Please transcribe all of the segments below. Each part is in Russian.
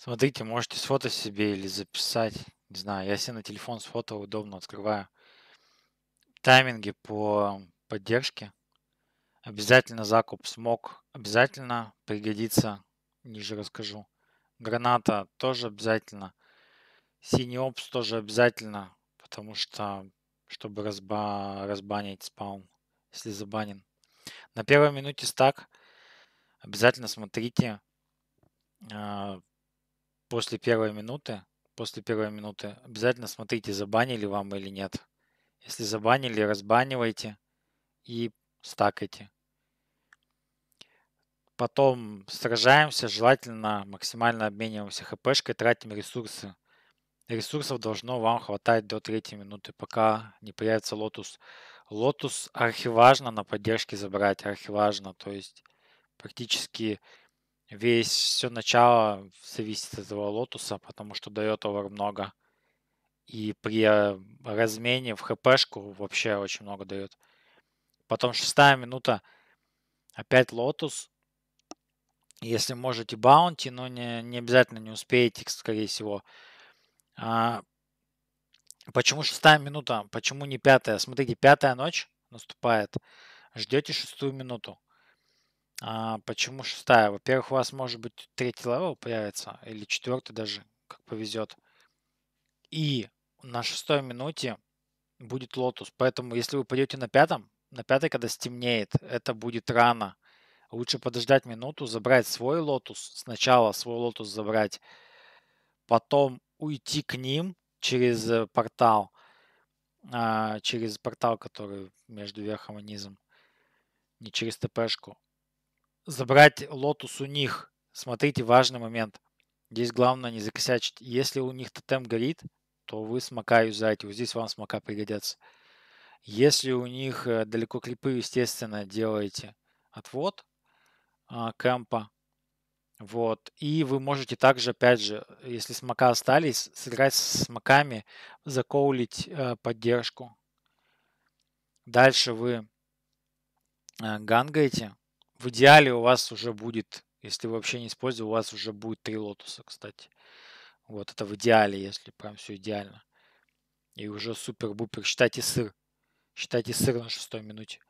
Смотрите, можете сфото себе или записать. Не знаю, я себе на телефон с удобно открываю. Тайминги по поддержке. Обязательно закуп смог. Обязательно пригодится. Ниже расскажу. Граната тоже обязательно. Синий опс тоже обязательно. Потому что, чтобы разба... разбанить спаун, если забанен. На первой минуте стак. Обязательно смотрите а, после первой минуты, после первой минуты обязательно смотрите, забанили вам или нет. Если забанили, разбанивайте и стакайте. Потом сражаемся, желательно максимально обмениваемся хпшкой, тратим ресурсы. Ресурсов должно вам хватать до третьей минуты, пока не появится лотус. Лотус архиважно на поддержке забрать, архиважно, то есть практически весь все начало зависит от этого лотуса, потому что дает овер много. И при э, размене в хпшку вообще очень много дает. Потом шестая минута. Опять лотус. Если можете баунти, но не, не обязательно не успеете, скорее всего. А, почему шестая минута? Почему не пятая? Смотрите, пятая ночь наступает. Ждете шестую минуту. А, почему шестая? Во-первых, у вас может быть третий левел появится, или четвертый даже, как повезет. И на шестой минуте будет лотус. Поэтому, если вы пойдете на пятом, на пятой, когда стемнеет, это будет рано. Лучше подождать минуту, забрать свой лотус. Сначала свой лотус забрать, потом уйти к ним через э, портал, а, через портал, который между верхом и низом, не через ТПшку забрать лотус у них. Смотрите, важный момент. Здесь главное не закосячить. Если у них тотем горит, то вы смока юзаете. Вот здесь вам смока пригодятся. Если у них э, далеко клипы, естественно, делаете отвод а, кэмпа. Вот. И вы можете также, опять же, если смока остались, сыграть с смоками, закоулить э, поддержку. Дальше вы э, гангаете в идеале у вас уже будет, если вы вообще не используете, у вас уже будет три лотуса, кстати. Вот это в идеале, если прям все идеально. И уже супер-бупер. Считайте сыр. Считайте сыр на шестой минуте.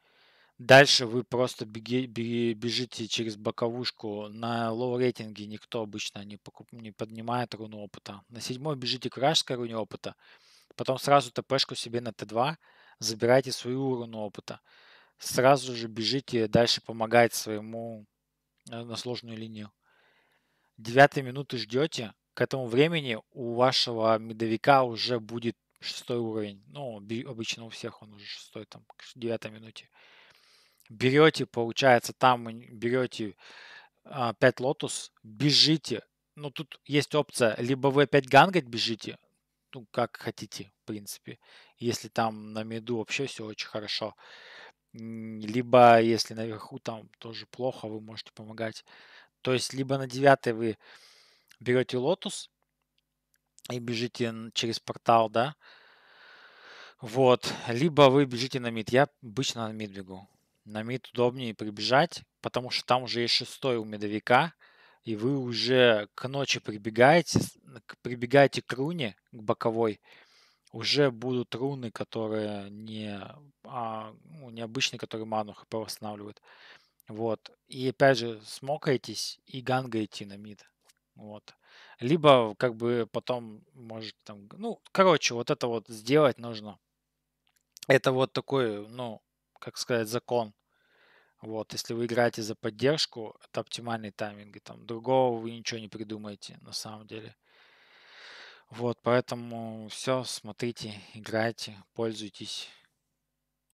Дальше вы просто беги, беги, бежите через боковушку. На лоу-рейтинге никто обычно не, покуп, не поднимает руну опыта. На седьмой бежите к вражеской руне опыта. Потом сразу ТПшку себе на Т2. Забирайте свою руну опыта сразу же бежите дальше помогать своему э, на сложную линию. Девятой минуты ждете. К этому времени у вашего медовика уже будет шестой уровень. Ну, обычно у всех он уже шестой, там, к девятой минуте. Берете, получается, там берете а, 5 лотус, бежите. Ну, тут есть опция, либо вы опять гангать бежите, ну, как хотите, в принципе. Если там на меду вообще все очень хорошо либо если наверху там тоже плохо, вы можете помогать. То есть либо на 9 вы берете лотус и бежите через портал, да, вот, либо вы бежите на мид. Я обычно на мид бегу. На мид удобнее прибежать, потому что там уже есть шестой у медовика, и вы уже к ночи прибегаете, прибегаете к руне, к боковой, уже будут руны, которые не, а, ну, необычные, которые ману хп восстанавливают. Вот. И опять же, смокаетесь и гангаете на мид. Вот. Либо как бы потом может там... Ну, короче, вот это вот сделать нужно. Это вот такой, ну, как сказать, закон. Вот, если вы играете за поддержку, это оптимальный тайминг. И там другого вы ничего не придумаете на самом деле. Вот, поэтому все, смотрите, играйте, пользуйтесь.